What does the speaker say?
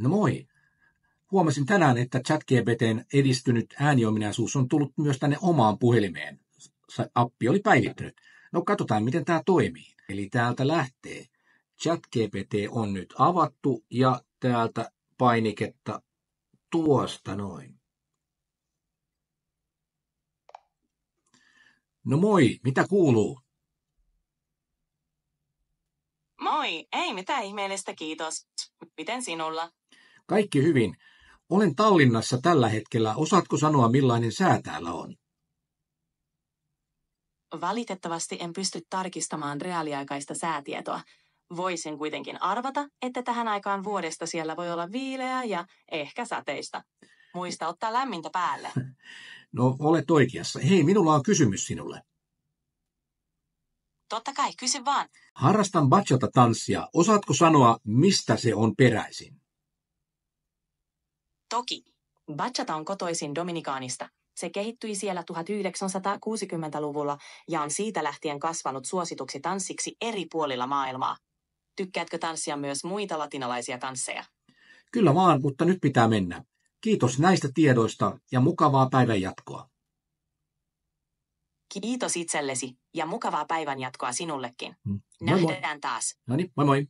No moi! Huomasin tänään, että ChatGPTn edistynyt ääniominaisuus on tullut myös tänne omaan puhelimeen. Appi oli päivittynyt. No katsotaan, miten tämä toimii. Eli täältä lähtee. ChatGPT on nyt avattu ja täältä painiketta tuosta noin. No moi, mitä kuuluu? Moi, ei mitään ihmeellistä, kiitos. Miten sinulla? Kaikki hyvin. Olen Tallinnassa tällä hetkellä. Osaatko sanoa, millainen sää täällä on? Valitettavasti en pysty tarkistamaan reaaliaikaista säätietoa. Voisin kuitenkin arvata, että tähän aikaan vuodesta siellä voi olla viileää ja ehkä sateista. Muista ottaa lämmintä päälle. No, olet oikeassa. Hei, minulla on kysymys sinulle. Totta kai, kysy vaan. Harrastan bachata-tanssia. Osaatko sanoa, mistä se on peräisin? Toki. Bachata on kotoisin Dominikaanista. Se kehittyi siellä 1960-luvulla ja on siitä lähtien kasvanut suosituksi tanssiksi eri puolilla maailmaa. Tykkäätkö tanssia myös muita latinalaisia tansseja? Kyllä vaan, mutta nyt pitää mennä. Kiitos näistä tiedoista ja mukavaa päivän jatkoa. Kiitos itsellesi ja mukavaa päivän jatkoa sinullekin. Hmm. Moi Nähdään taas. No niin, moi moi.